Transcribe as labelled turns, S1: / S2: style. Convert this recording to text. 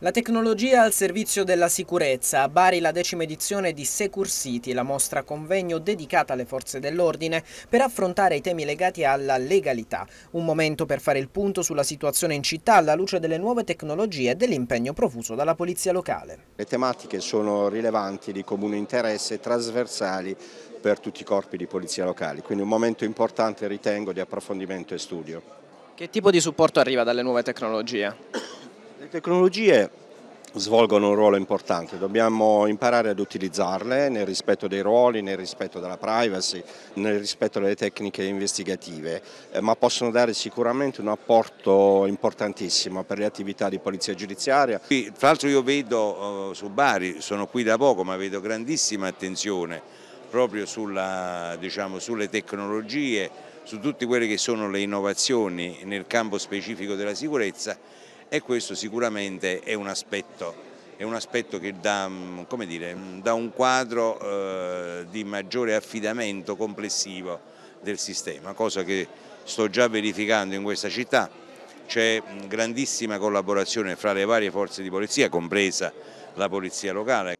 S1: La tecnologia al servizio della sicurezza, a Bari la decima edizione di Secur City, la mostra convegno dedicata alle forze dell'ordine per affrontare i temi legati alla legalità. Un momento per fare il punto sulla situazione in città alla luce delle nuove tecnologie e dell'impegno profuso dalla polizia locale.
S2: Le tematiche sono rilevanti, di comune interesse e trasversali per tutti i corpi di polizia locali, quindi un momento importante ritengo di approfondimento e studio.
S3: Che tipo di supporto arriva dalle nuove tecnologie? Le
S2: tecnologie svolgono un ruolo importante, dobbiamo imparare ad utilizzarle nel rispetto dei ruoli, nel rispetto della privacy, nel rispetto delle tecniche investigative, eh, ma possono dare sicuramente un apporto importantissimo per le attività di polizia giudiziaria.
S4: Qui, tra l'altro io vedo oh, su Bari, sono qui da poco, ma vedo grandissima attenzione proprio sulla, diciamo, sulle tecnologie, su tutte quelle che sono le innovazioni nel campo specifico della sicurezza e questo sicuramente è un aspetto è un aspetto che dà, mm, dire, mm, dà un quadro eh, di maggiore affidamento complessivo del sistema, cosa che sto già verificando in questa città. C'è mm, grandissima collaborazione fra le varie forze di polizia, compresa la polizia locale.